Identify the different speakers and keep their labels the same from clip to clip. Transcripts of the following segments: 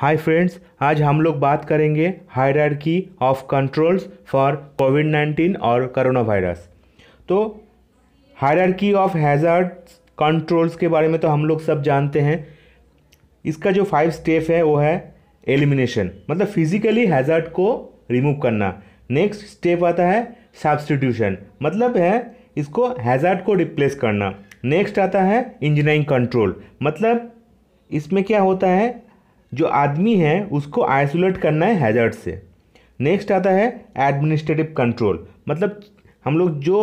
Speaker 1: Hi friends आज हम लोग बात करेंगे hierarchy of controls for COVID 19 और करोना वायरस तो हायरार्की ऑफ हैज़ार्ड कंट्रोल्स के बारे में तो हम लोग सब जानते हैं इसका जो फाइव स्टेप है वो है एलिमिनेशन मतलब फिजिकली हैज़ार्ड को रिमूव करना नेक्स्ट स्टेप आता है सब्सटीट्यूशन मतलब है इसको हैज़ार्ड को रिप्लेस करना नेक्स्ट आता है इंजीनियरिंग कंट्रोल मतलब इसमें क्या होता है जो आदमी है उसको आइसोलेट करना है हैजर्ड से नेक्स्ट आता है एडमिनिस्ट्रेटिव कंट्रोल मतलब हम लोग जो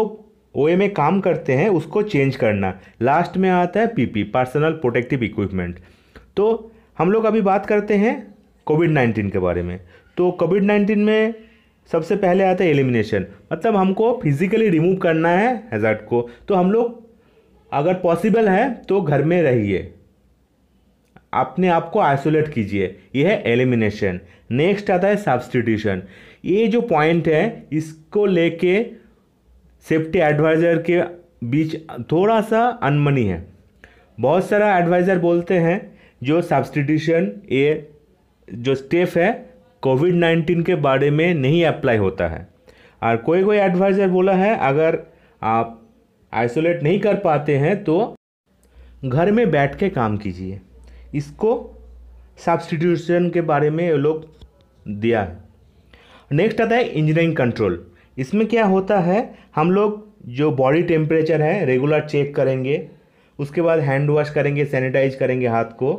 Speaker 1: ओ में काम करते हैं उसको चेंज करना लास्ट में आता है पीपी पर्सनल प्रोटेक्टिव इक्विपमेंट तो हम लोग अभी बात करते हैं कोविड नाइन्टीन के बारे में तो कोविड नाइन्टीन में सबसे पहले आता है एलिमिनेशन मतलब हमको फिजिकली रिमूव करना है हैजार्ड को तो हम लोग अगर पॉसिबल है तो घर में रहिए अपने आप को आइसोलेट कीजिए यह है एलिमिनेशन नेक्स्ट आता है सब्सटीट्यूशन ये जो पॉइंट है इसको लेके सेफ्टी एडवाइज़र के बीच थोड़ा सा अनमनी है बहुत सारा एडवाइज़र बोलते हैं जो सब्सटीट्यूशन ये जो स्टेप है कोविड नाइन्टीन के बारे में नहीं अप्लाई होता है और कोई कोई एडवाइज़र बोला है अगर आप आइसोलेट नहीं कर पाते हैं तो घर में बैठ के काम कीजिए इसको सब्सटीट्यूशन के बारे में ये लोग दिया है नेक्स्ट आता है इंजीनियरिंग कंट्रोल इसमें क्या होता है हम लोग जो बॉडी टेम्परेचर है रेगुलर चेक करेंगे उसके बाद हैंड वॉश करेंगे सैनिटाइज करेंगे हाथ को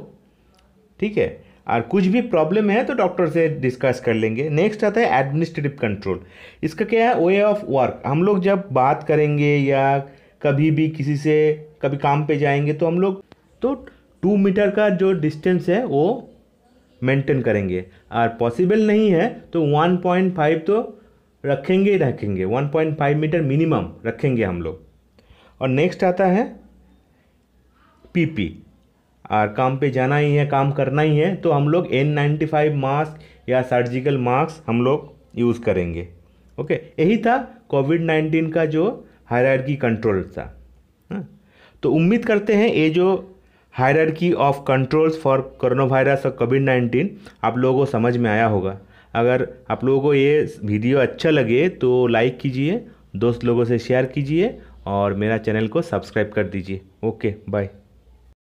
Speaker 1: ठीक है और कुछ भी प्रॉब्लम है तो डॉक्टर से डिस्कस कर लेंगे नेक्स्ट आता है एडमिनिस्ट्रेटिव कंट्रोल इसका क्या है वे ऑफ वर्क हम लोग जब बात करेंगे या कभी भी किसी से कभी काम पे जाएंगे तो हम लोग तो टू मीटर का जो डिस्टेंस है वो मेंटेन करेंगे और पॉसिबल नहीं है तो 1.5 तो रखेंगे ही रखेंगे 1.5 मीटर मिनिमम रखेंगे हम लोग और नेक्स्ट आता है पीपी और काम पे जाना ही है काम करना ही है तो हम लोग एन नाइन्टी फाइव मास्क या सर्जिकल मास्क हम लोग यूज़ करेंगे ओके यही था कोविड नाइन्टीन का जो हायरकी कंट्रोल था हा? तो उम्मीद करते हैं ये जो की of controls for corona virus और कोविड नाइन्टीन आप लोगों को समझ में आया होगा अगर आप लोगों को ये वीडियो अच्छा लगे तो लाइक कीजिए दोस्त लोगों से शेयर कीजिए और मेरा चैनल को सब्सक्राइब कर दीजिए ओके बाय